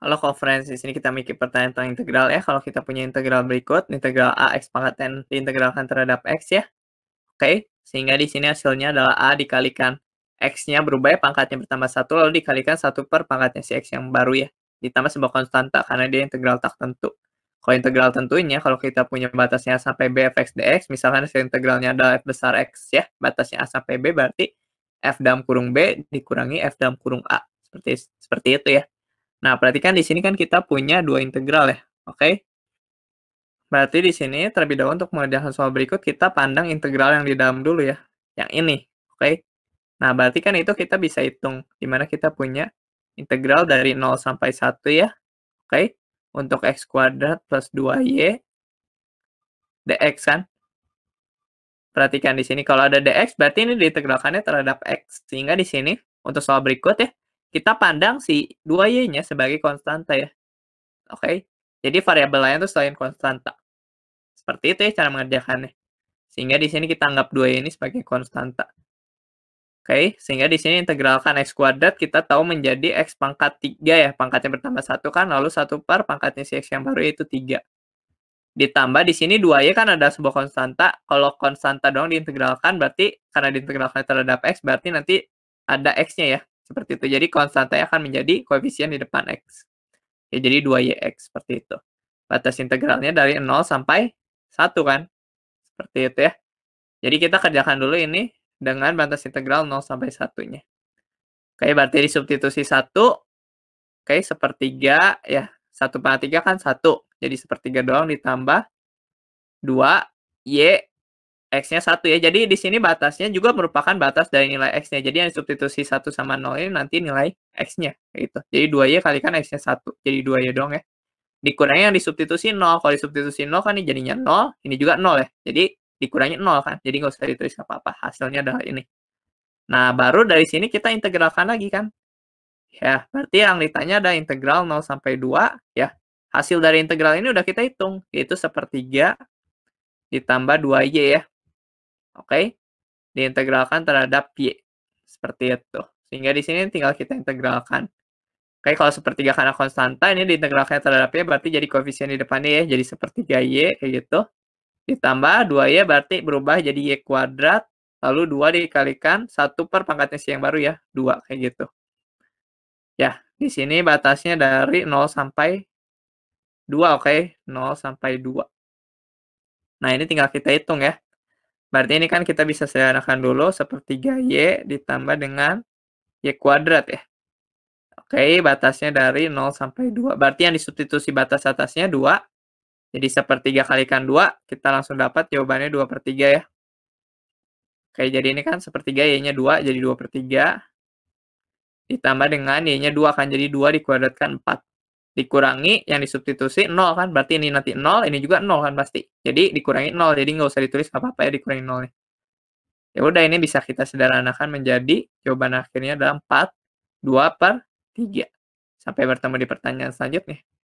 Halo conference, di sini kita mikir pertanyaan tentang integral ya. Kalau kita punya integral berikut, integral A x pangkat n diintegralkan terhadap x ya. Oke, sehingga di sini hasilnya adalah A dikalikan x-nya berubah ya, pangkatnya bertambah satu lalu dikalikan satu per pangkatnya si x yang baru ya. Ditambah sebuah konstanta karena dia integral tak tentu. Kalau integral tentunya, kalau kita punya batasnya A sampai B f dx, misalkan hasil integralnya adalah f besar x ya, batasnya A sampai B berarti f dalam kurung B dikurangi f dalam kurung A. Seperti, seperti itu ya. Nah, perhatikan di sini kan kita punya dua integral ya, oke? Okay? Berarti di sini terlebih dahulu untuk mengerjakan soal berikut kita pandang integral yang di dalam dulu ya, yang ini, oke? Okay? Nah, berarti kan itu kita bisa hitung, di mana kita punya integral dari 0 sampai 1 ya, oke? Okay? Untuk x kuadrat plus 2y dx kan? Perhatikan di sini, kalau ada dx berarti ini diintegralkannya terhadap x, sehingga di sini untuk soal berikut ya, kita pandang si 2y-nya sebagai konstanta ya. Oke. Okay? Jadi variabel lain itu selain konstanta. Seperti itu ya cara mengerjakannya. Sehingga di sini kita anggap 2y ini sebagai konstanta. Oke, okay? sehingga di sini integralkan x kuadrat kita tahu menjadi x pangkat 3 ya. Pangkatnya bertambah 1 kan, lalu 1 per pangkatnya si x yang baru itu 3. Ditambah di sini 2y kan ada sebuah konstanta. Kalau konstanta doang diintegralkan berarti karena diintegralkan terhadap x berarti nanti ada x-nya ya. Seperti itu. Jadi konstanta akan menjadi koefisien di depan X. Ya, jadi 2YX seperti itu. Batas integralnya dari 0 sampai 1 kan. Seperti itu ya. Jadi kita kerjakan dulu ini dengan batas integral 0 sampai 1-nya. Oke, berarti di substitusi 1. Oke, sepertiga ya. 1 pangkat 3 kan 1. Jadi sepertiga doang ditambah 2 Y X-nya satu ya. Jadi di sini batasnya juga merupakan batas dari nilai X-nya. Jadi yang substitusi satu sama nol ini nanti nilai X-nya. Gitu. Jadi dua y kalikan X-nya satu. Jadi dua y dong ya. Dikurangi yang disubstitusi nol Kalau disubstitusi nol kan ini jadinya nol Ini juga nol ya. Jadi dikurangi nol kan. Jadi nggak usah ditulis apa-apa. Hasilnya adalah ini. Nah, baru dari sini kita integralkan lagi kan. Ya, berarti yang ditanya ada integral nol sampai dua Ya, hasil dari integral ini udah kita hitung. Yaitu sepertiga ditambah 2Y ya. Oke? Okay? Diintegralkan terhadap Y. Seperti itu. Sehingga di sini tinggal kita integralkan. Oke, okay, kalau sepertiga karena konstanta, ini diintegralkan terhadap Y, berarti jadi koefisien di depannya ya, jadi sepertiga Y, kayak gitu. Ditambah 2Y berarti berubah jadi Y kuadrat, lalu 2 dikalikan 1 per pangkatnya si yang baru ya, 2, kayak gitu. Ya, di sini batasnya dari 0 sampai 2, oke? Okay? 0 sampai 2. Nah, ini tinggal kita hitung ya. Berarti ini kan kita bisa sederhanakan dulu sepertiga Y ditambah dengan Y kuadrat ya. Oke, batasnya dari 0 sampai 2. Berarti yang disubstitusi batas atasnya 2. Jadi sepertiga kalikan 2, kita langsung dapat jawabannya 2 per 3 ya. Oke, jadi ini kan sepertiga Y-nya 2, jadi 2 per 3. Ditambah dengan Y-nya 2, akan jadi 2 dikuadratkan 4 dikurangi yang disubstitusi 0 kan berarti ini nanti 0 ini juga 0 kan pasti jadi dikurangi 0 jadi nggak usah ditulis apa-apa ya dikurangi 0 nih ya udah ini bisa kita sederhanakan menjadi jawaban akhirnya adalah 4 2 per 3 sampai bertemu di pertanyaan selanjutnya